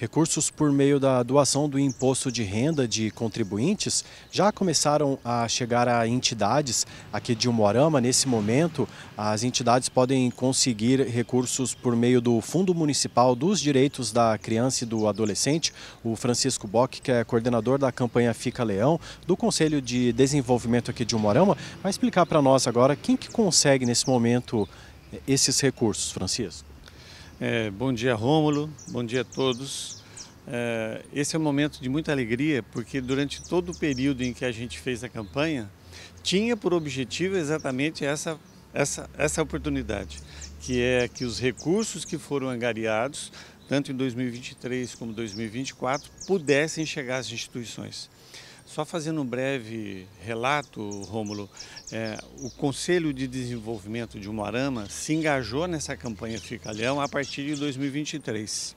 Recursos por meio da doação do imposto de renda de contribuintes já começaram a chegar a entidades aqui de Umuarama. Nesse momento, as entidades podem conseguir recursos por meio do Fundo Municipal dos Direitos da Criança e do Adolescente. O Francisco Bock, que é coordenador da campanha Fica Leão, do Conselho de Desenvolvimento aqui de Umuarama, vai explicar para nós agora quem que consegue nesse momento esses recursos, Francisco. É, bom dia, Rômulo. Bom dia a todos. É, esse é um momento de muita alegria, porque durante todo o período em que a gente fez a campanha, tinha por objetivo exatamente essa, essa, essa oportunidade, que é que os recursos que foram angariados, tanto em 2023 como 2024, pudessem chegar às instituições. Só fazendo um breve relato, Rômulo, é, o Conselho de Desenvolvimento de Umarama se engajou nessa campanha Ficalhão a partir de 2023.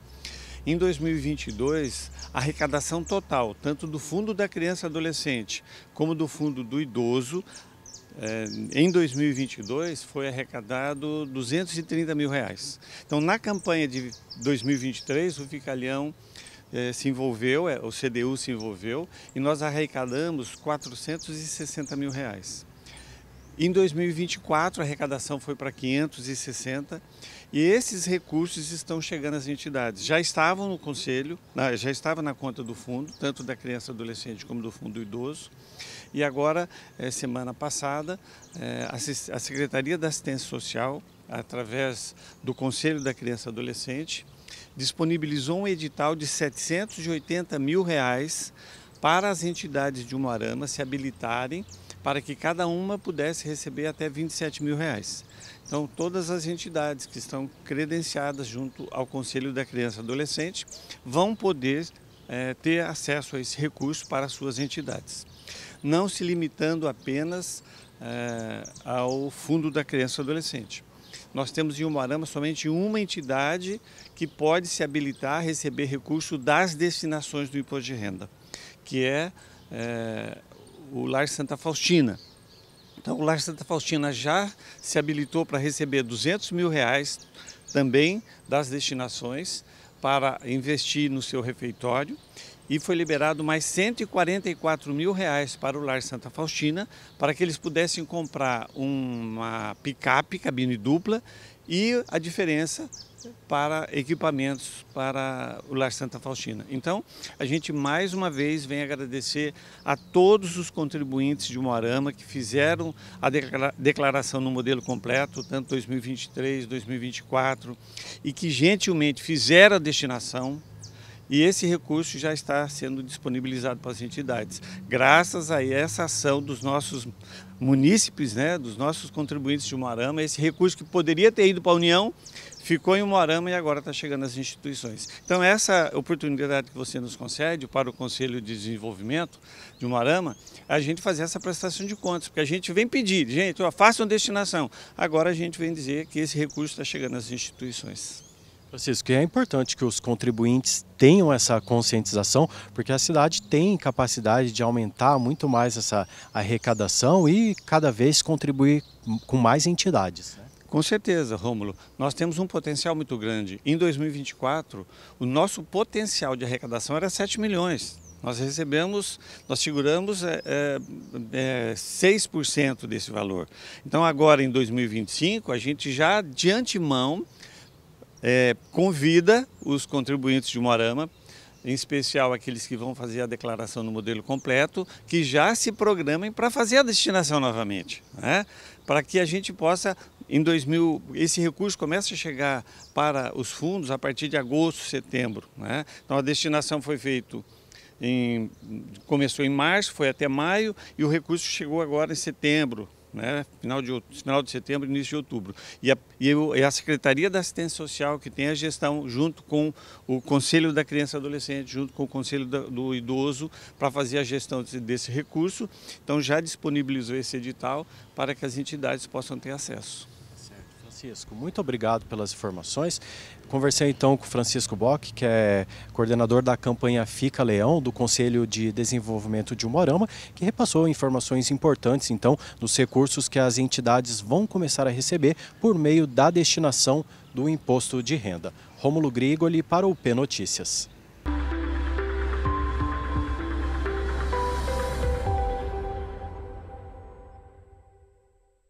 Em 2022, a arrecadação total, tanto do Fundo da Criança e Adolescente como do Fundo do Idoso, é, em 2022 foi arrecadado 230 mil reais. Então, na campanha de 2023, o Ficalhão eh, se envolveu, eh, o CDU se envolveu, e nós arrecadamos 460 mil reais. Em 2024, a arrecadação foi para 560 e esses recursos estão chegando às entidades. Já estavam no conselho, já estava na conta do fundo, tanto da criança e adolescente como do fundo do idoso. E agora, eh, semana passada, eh, a Secretaria da Assistência Social, através do Conselho da Criança e Adolescente, disponibilizou um edital de 780 mil reais para as entidades de Umuarama se habilitarem para que cada uma pudesse receber até 27 mil reais. Então, todas as entidades que estão credenciadas junto ao Conselho da Criança e Adolescente vão poder é, ter acesso a esse recurso para suas entidades, não se limitando apenas é, ao Fundo da Criança e Adolescente. Nós temos em Umarama somente uma entidade que pode se habilitar a receber recurso das destinações do imposto de renda, que é, é o Lar Santa Faustina. Então, o Lar Santa Faustina já se habilitou para receber 200 mil reais também das destinações para investir no seu refeitório e foi liberado mais 144 mil reais para o Lar Santa Faustina para que eles pudessem comprar uma picape, cabine dupla e a diferença para equipamentos para o Lar Santa Faustina. Então, a gente mais uma vez vem agradecer a todos os contribuintes de Moarama que fizeram a declaração no modelo completo, tanto 2023, 2024, e que gentilmente fizeram a destinação e esse recurso já está sendo disponibilizado para as entidades, graças a essa ação dos nossos munícipes, né, dos nossos contribuintes de Moarama, esse recurso que poderia ter ido para a União, ficou em Moarama e agora está chegando às instituições. Então essa oportunidade que você nos concede para o Conselho de Desenvolvimento de Moarama, a gente fazer essa prestação de contas, porque a gente vem pedir, gente, façam destinação. Agora a gente vem dizer que esse recurso está chegando às instituições. Francisco, é importante que os contribuintes tenham essa conscientização, porque a cidade tem capacidade de aumentar muito mais essa arrecadação e cada vez contribuir com mais entidades. Né? Com certeza, Rômulo. Nós temos um potencial muito grande. Em 2024, o nosso potencial de arrecadação era 7 milhões. Nós recebemos, nós seguramos é, é, 6% é, desse valor. Então, agora em 2025, a gente já de antemão é, convida os contribuintes de Moarama, em especial aqueles que vão fazer a declaração no modelo completo, que já se programem para fazer a destinação novamente, né? para que a gente possa, em 2000, esse recurso comece a chegar para os fundos a partir de agosto, setembro. Né? Então a destinação foi feita em, começou em março, foi até maio e o recurso chegou agora em setembro, né, final, de, final de setembro, início de outubro. E a, e a Secretaria da Assistência Social, que tem a gestão, junto com o Conselho da Criança e Adolescente, junto com o Conselho da, do Idoso, para fazer a gestão desse, desse recurso. Então, já disponibilizou esse edital para que as entidades possam ter acesso. Francisco, muito obrigado pelas informações. Conversei então com o Francisco Bock, que é coordenador da campanha Fica Leão, do Conselho de Desenvolvimento de Umorama, que repassou informações importantes então dos recursos que as entidades vão começar a receber por meio da destinação do imposto de renda. Rômulo Grigoli para o P Notícias.